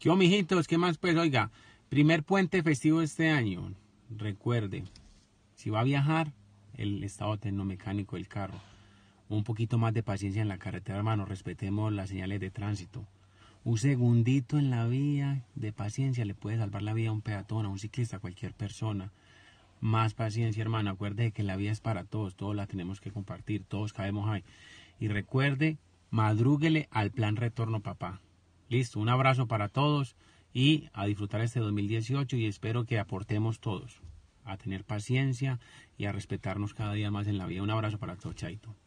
¿Qué ¿Qué más? Pues oiga, primer puente festivo de este año. Recuerde, si va a viajar, el estado tecnomecánico del carro. Un poquito más de paciencia en la carretera, hermano. Respetemos las señales de tránsito. Un segundito en la vía de paciencia le puede salvar la vida a un peatón, a un ciclista, a cualquier persona. Más paciencia, hermano. Acuerde que la vía es para todos. Todos la tenemos que compartir. Todos caemos ahí. Y recuerde, madrúguele al plan retorno, papá. Listo, un abrazo para todos y a disfrutar este 2018 y espero que aportemos todos a tener paciencia y a respetarnos cada día más en la vida. Un abrazo para todos, Chaito.